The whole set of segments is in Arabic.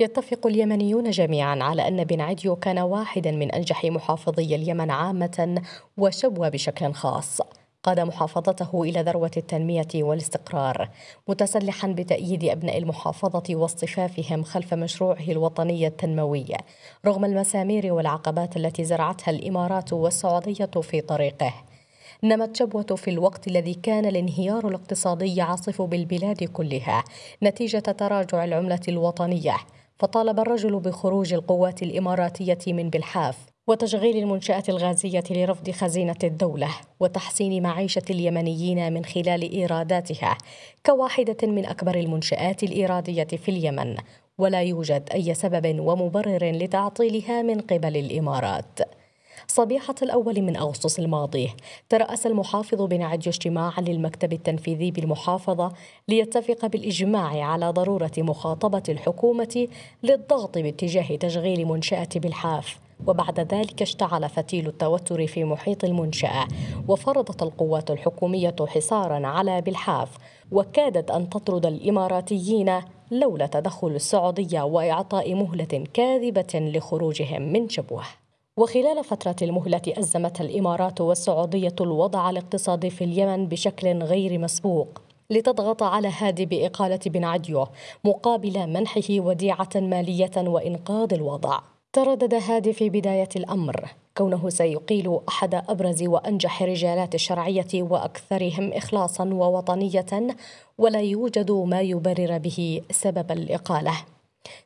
يتفق اليمنيون جميعا على أن بن عديو كان واحدا من أنجح محافظي اليمن عامة وشبوة بشكل خاص قاد محافظته إلى ذروة التنمية والاستقرار متسلحا بتأييد أبناء المحافظة واصطفافهم خلف مشروعه الوطني التنموي رغم المسامير والعقبات التي زرعتها الإمارات والسعودية في طريقه نمت شبوة في الوقت الذي كان الانهيار الاقتصادي يعصف بالبلاد كلها نتيجة تراجع العملة الوطنية فطالب الرجل بخروج القوات الإماراتية من بلحاف وتشغيل المنشأة الغازية لرفض خزينة الدولة وتحسين معيشة اليمنيين من خلال إيراداتها كواحدة من أكبر المنشآت الإيرادية في اليمن ولا يوجد أي سبب ومبرر لتعطيلها من قبل الإمارات صبيحة الأول من أغسطس الماضي ترأس المحافظ بنعج اجتماعا للمكتب التنفيذي بالمحافظة ليتفق بالإجماع على ضرورة مخاطبة الحكومة للضغط باتجاه تشغيل منشأة بالحاف وبعد ذلك اشتعل فتيل التوتر في محيط المنشأة وفرضت القوات الحكومية حصارا على بالحاف وكادت أن تطرد الإماراتيين لولا تدخل السعودية وإعطاء مهلة كاذبة لخروجهم من شبوه وخلال فترة المهلة أزمت الإمارات والسعودية الوضع الاقتصادي في اليمن بشكل غير مسبوق لتضغط على هادي بإقالة بن عديو مقابل منحه وديعة مالية وإنقاذ الوضع تردد هادي في بداية الأمر كونه سيقيل أحد أبرز وأنجح رجالات الشرعية وأكثرهم إخلاصا ووطنية ولا يوجد ما يبرر به سبب الإقالة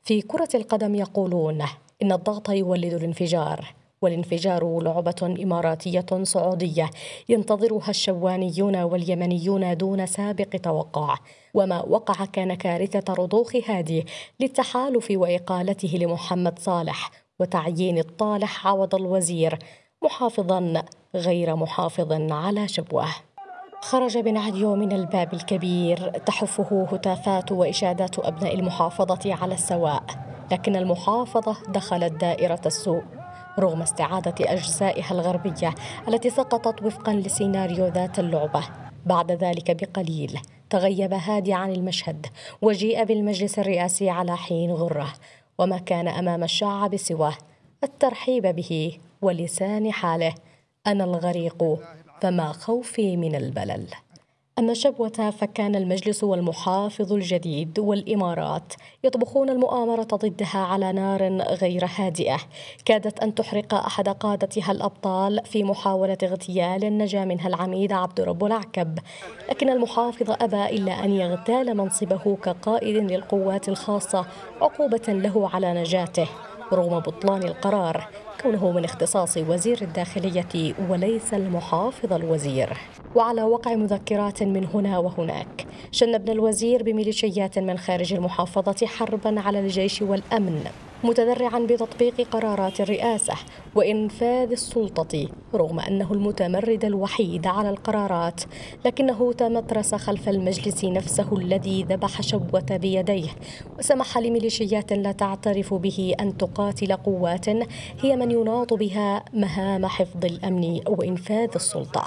في كرة القدم يقولون إن الضغط يولد الانفجار والانفجار لعبة إماراتية سعودية ينتظرها الشوانيون واليمنيون دون سابق توقع وما وقع كان كارثة رضوخ هادي للتحالف وإقالته لمحمد صالح وتعيين الطالح عوض الوزير محافظا غير محافظ على شبوه خرج بن عديو من الباب الكبير تحفه هتافات وإشادات أبناء المحافظة على السواء لكن المحافظة دخلت دائرة السوء رغم استعادة أجزائها الغربية التي سقطت وفقا لسيناريو ذات اللعبة بعد ذلك بقليل تغيب هادي عن المشهد وجيء بالمجلس الرئاسي على حين غره وما كان امام الشعب سواه الترحيب به ولسان حاله انا الغريق فما خوفي من البلل أما شبوة فكان المجلس والمحافظ الجديد والإمارات يطبخون المؤامرة ضدها على نار غير هادئة كادت أن تحرق أحد قادتها الأبطال في محاولة اغتيال النجا منها العميد عبد رب العكب لكن المحافظ أبى إلا أن يغتال منصبه كقائد للقوات الخاصة عقوبة له على نجاته رغم بطلان القرار كونه من اختصاص وزير الداخلية وليس المحافظ الوزير وعلى وقع مذكرات من هنا وهناك شن ابن الوزير بميليشيات من خارج المحافظة حربا على الجيش والأمن متذرعا بتطبيق قرارات الرئاسة وإنفاذ السلطة رغم أنه المتمرد الوحيد على القرارات لكنه تمترس خلف المجلس نفسه الذي ذبح شبوة بيديه وسمح لميليشيات لا تعترف به أن تقاتل قوات هي من يناط بها مهام حفظ الأمن وإنفاذ السلطة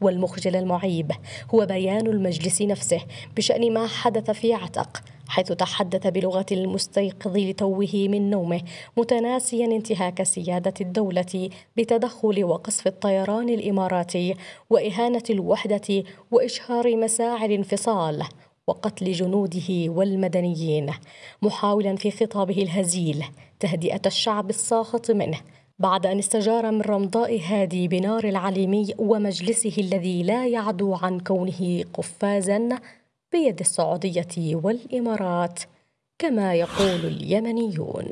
والمخجل المعيب هو بيان المجلس نفسه بشأن ما حدث في عتق حيث تحدث بلغة المستيقظ لتوه من نومه متناسيا انتهاك سيادة الدولة بتدخل وقصف الطيران الإماراتي وإهانة الوحدة وإشهار مساعي الانفصال وقتل جنوده والمدنيين محاولا في خطابه الهزيل تهدئة الشعب الساخط منه بعد أن استجار من رمضاء هادي بنار العليمي ومجلسه الذي لا يعدو عن كونه قفازا بيد السعودية والإمارات كما يقول اليمنيون.